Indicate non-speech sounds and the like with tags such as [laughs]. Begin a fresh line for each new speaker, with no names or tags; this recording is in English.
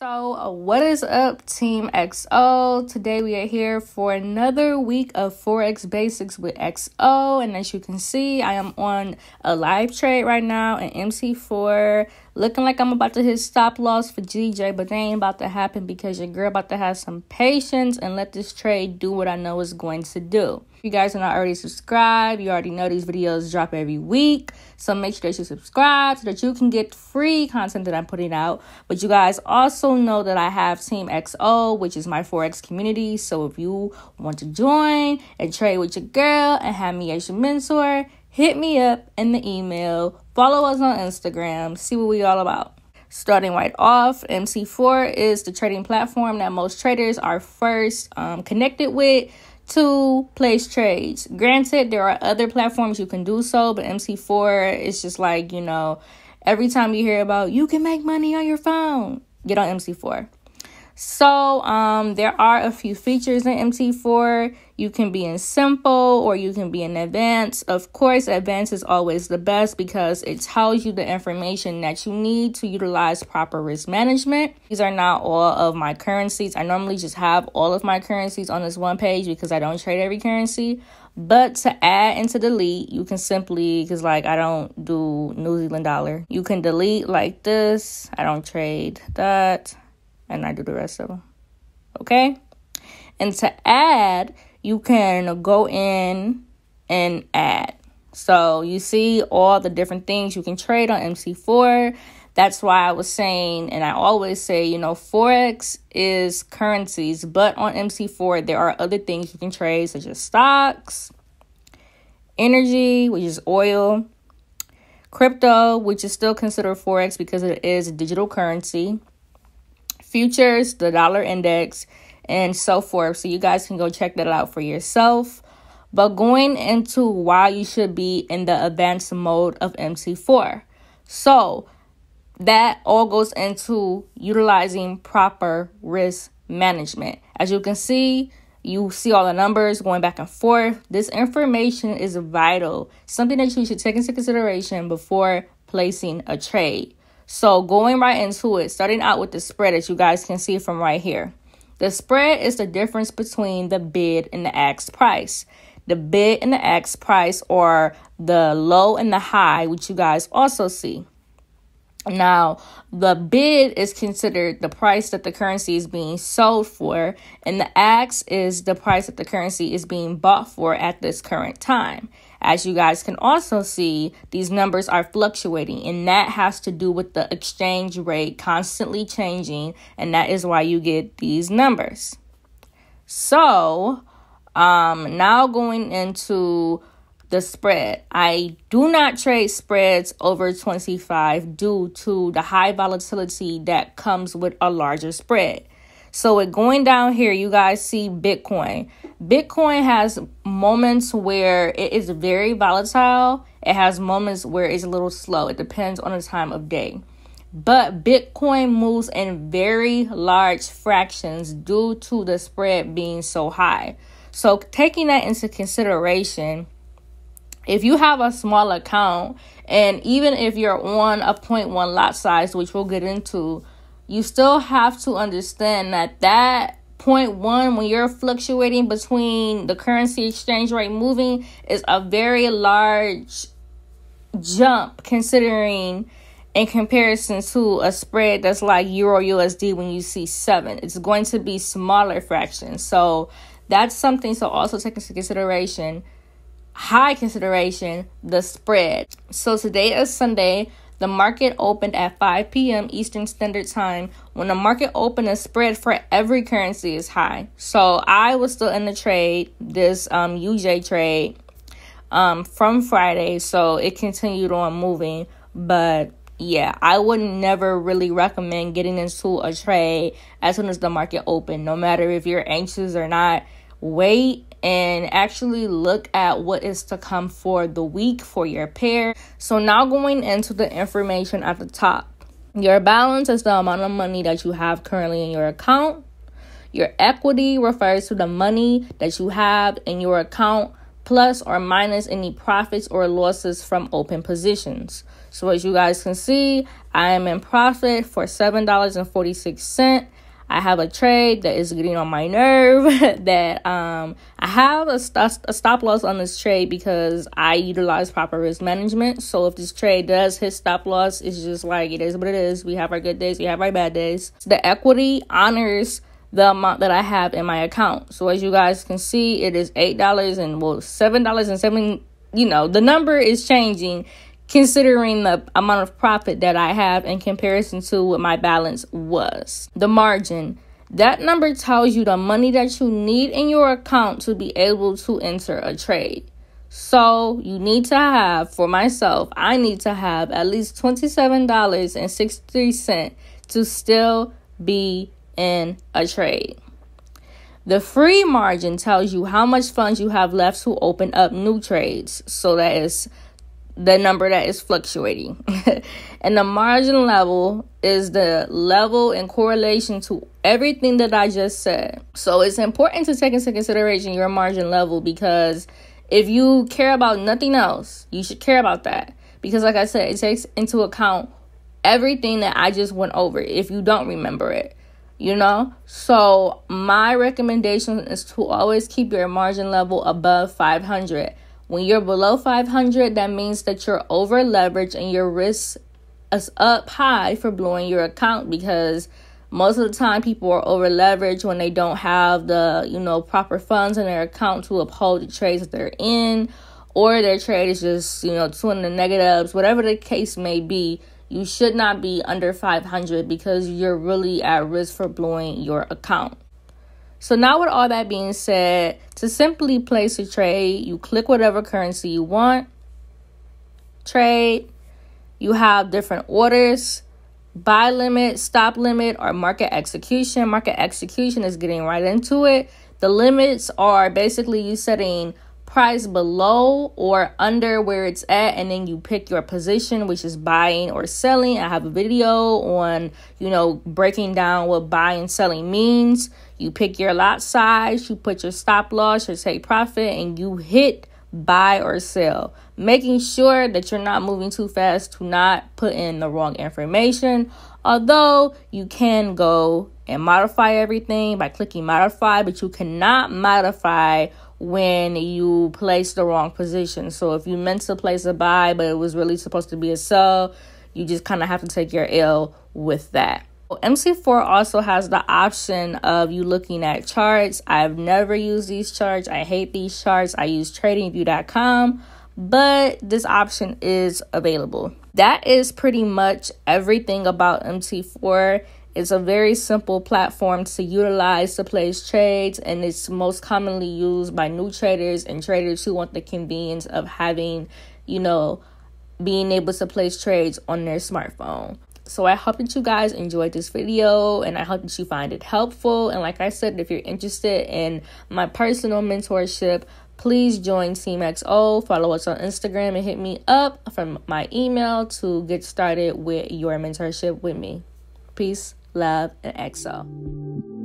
So, uh, what is up, Team XO? Today we are here for another week of Forex Basics with XO. And as you can see, I am on a live trade right now in MC4, looking like I'm about to hit stop loss for GJ, but that ain't about to happen because your girl about to have some patience and let this trade do what I know it's going to do. If you guys are not already subscribed, you already know these videos drop every week. So make sure that you subscribe so that you can get free content that I'm putting out. But you guys also know that I have Team XO, which is my Forex community. So if you want to join and trade with your girl and have me as your mentor, hit me up in the email, follow us on Instagram, see what we all about. Starting right off, MC4 is the trading platform that most traders are first um, connected with to place trades. Granted, there are other platforms you can do so, but MC4 is just like, you know, every time you hear about you can make money on your phone, get on MC4. So um, there are a few features in MT4. You can be in simple or you can be in advanced. Of course, advanced is always the best because it tells you the information that you need to utilize proper risk management. These are not all of my currencies. I normally just have all of my currencies on this one page because I don't trade every currency. But to add and to delete, you can simply, because like I don't do New Zealand dollar, you can delete like this. I don't trade that and I do the rest of them. Okay? And to add, you can go in and add. So you see all the different things you can trade on MC4. That's why I was saying, and I always say, you know, Forex is currencies, but on MC4, there are other things you can trade, such as stocks, energy, which is oil, crypto, which is still considered Forex because it is a digital currency, futures, the dollar index, and so forth. So you guys can go check that out for yourself. But going into why you should be in the advanced mode of MC4. So that all goes into utilizing proper risk management. As you can see, you see all the numbers going back and forth. This information is vital, something that you should take into consideration before placing a trade. So going right into it, starting out with the spread that you guys can see from right here. The spread is the difference between the bid and the ask price. The bid and the ask price are the low and the high, which you guys also see. Now, the bid is considered the price that the currency is being sold for, and the ask is the price that the currency is being bought for at this current time. As you guys can also see, these numbers are fluctuating, and that has to do with the exchange rate constantly changing, and that is why you get these numbers. So, um, now going into the spread. I do not trade spreads over 25 due to the high volatility that comes with a larger spread. So it going down here, you guys see Bitcoin. Bitcoin has moments where it is very volatile. It has moments where it's a little slow. It depends on the time of day. But Bitcoin moves in very large fractions due to the spread being so high. So taking that into consideration, if you have a small account and even if you're on a 0.1 lot size, which we'll get into, you still have to understand that that point one when you're fluctuating between the currency exchange rate moving is a very large jump considering in comparison to a spread that's like euro USD when you see 7 it's going to be smaller fractions so that's something so also take into consideration high consideration the spread so today is Sunday the market opened at 5 p.m. Eastern Standard Time. When the market opened, the spread for every currency is high. So I was still in the trade, this um, UJ trade, um, from Friday. So it continued on moving. But yeah, I would never really recommend getting into a trade as soon as the market open, no matter if you're anxious or not. Wait and actually look at what is to come for the week for your pair. So, now going into the information at the top your balance is the amount of money that you have currently in your account. Your equity refers to the money that you have in your account plus or minus any profits or losses from open positions. So as you guys can see, I am in profit for $7.46 I have a trade that is getting on my nerve. [laughs] that um, I have a, st- a stop loss on this trade because I utilize proper risk management. So if this trade does hit stop loss, it's just like it is what it is. We have our good days, we have our bad days. The equity honors the amount that I have in my account. So as you guys can see, it is eight dollars and well seven dollars and seven. You know the number is changing considering the amount of profit that I have in comparison to what my balance was. The margin. That number tells you the money that you need in your account to be able to enter a trade. So, you need to have, for myself, I need to have at least $27.63 to still be in a trade. The free margin tells you how much funds you have left to open up new trades. So, that is the number that is fluctuating. [laughs] and the margin level is the level in correlation to everything that I just said. So it's important to take into consideration your margin level because if you care about nothing else, you should care about that. Because, like I said, it takes into account everything that I just went over if you don't remember it. You know? So, my recommendation is to always keep your margin level above 500. When you're below 500, that means that you're over leveraged and your risk is up high for blowing your account because most of the time people are over leveraged when they don't have the you know proper funds in their account to uphold the trades that they're in or their trade is just you know two in the negatives whatever the case may be you should not be under 500 because you're really at risk for blowing your account so now with all that being said, to simply place a trade, you click whatever currency you want, trade, you have different orders, buy limit, stop limit, or market execution. Market execution is getting right into it. The limits are basically you setting price below or under where it's at and then you pick your position which is buying or selling i have a video on you know breaking down what buying and selling means you pick your lot size you put your stop loss your take profit and you hit buy or sell making sure that you're not moving too fast to not put in the wrong information although you can go and modify everything by clicking modify but you cannot modify when you place the wrong position. So if you meant to place a buy, but it was really supposed to be a sell, you just kind of have to take your L with that. MC4 also has the option of you looking at charts. I've never used these charts. I hate these charts. I use tradingview.com, but this option is available. That is pretty much everything about MT4. It's a very simple platform to utilize to place trades, and it's most commonly used by new traders and traders who want the convenience of having, you know, being able to place trades on their smartphone. So I hope that you guys enjoyed this video and I hope that you find it helpful. And like I said, if you're interested in my personal mentorship, please join Team Follow us on Instagram and hit me up from my email to get started with your mentorship with me. Peace love, and exhale.